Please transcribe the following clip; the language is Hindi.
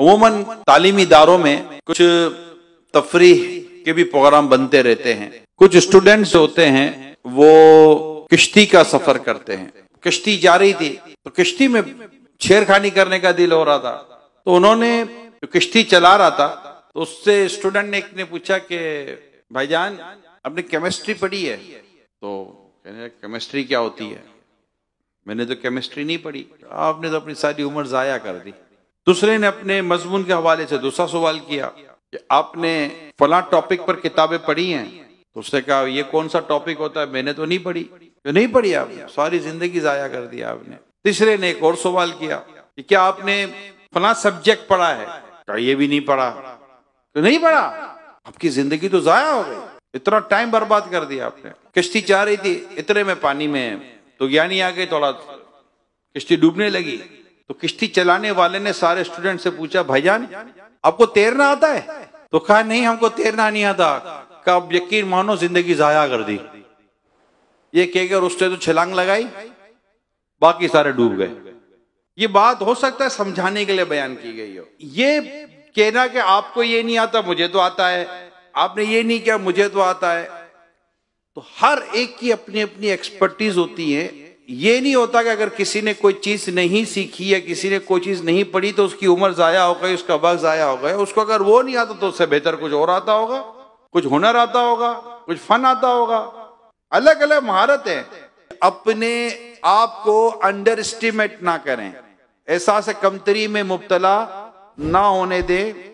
अमूमन तालीमी इदारों में कुछ तफरी के भी प्रोग्राम बनते रहते हैं कुछ स्टूडेंट्स होते हैं वो किश्ती का सफर करते हैं किश्ती जा रही थी तो किश्ती में छेड़खानी करने का दिल हो रहा था तो उन्होंने जो किश्ती चला रहा था तो उससे स्टूडेंट ने एक ने पूछा कि भाईजान आपने केमिस्ट्री पढ़ी है तो कहने केमिस्ट्री क्या होती है मैंने तो केमिस्ट्री नहीं पढ़ी आपने तो अपनी सारी उम्र जाया कर दी दूसरे ने अपने मजमून के हवाले से दूसरा सवाल किया कि आपने फला टॉपिक पर किताबें पढ़ी हैं तो उसने कहा ये कौन सा टॉपिक होता है मैंने तो नहीं पढ़ी जो नहीं पढ़ी आपने सारी जिंदगी जाया कर दिया आपने तीसरे ने एक और सवाल किया कि क्या आपने फला सब्जेक्ट पढ़ा है क्या ये भी नहीं पढ़ा तो नहीं पढ़ा आपकी जिंदगी तो जाया हो गई इतना टाइम बर्बाद कर दिया आपने किश्ती चाह रही थी इतने में पानी में तो ज्ञानी आ गए थोड़ा किश्ती डूबने लगी तो किश्ती चलाने वाले ने सारे स्टूडेंट से पूछा भाईजान आपको तैरना आता है तो कहा नहीं हमको तैरना नहीं आता कहा अब यकीन मानो जिंदगी जाया कर दी ये कहकर उसने तो छलांग लगाई बाकी सारे डूब गए ये बात हो सकता है समझाने के लिए बयान की गई हो ये कहना कि आपको ये नहीं आता मुझे तो आता है आपने ये नहीं किया मुझे तो आता है तो हर एक की अपनी अपनी एक्सपर्टीज होती है ये नहीं होता कि अगर किसी ने कोई चीज नहीं सीखी या किसी ने कोई चीज नहीं पढ़ी तो उसकी उम्र जाया हो गई उसका वक्त जाया हो गया उसको अगर वो नहीं आता तो उससे बेहतर कुछ और आता होगा कुछ हुनर आता होगा कुछ फन आता होगा अलग अलग महारत है अपने आप को अंडर एस्टिमेट ना करें एहसास कमतरी में मुबतला ना होने दें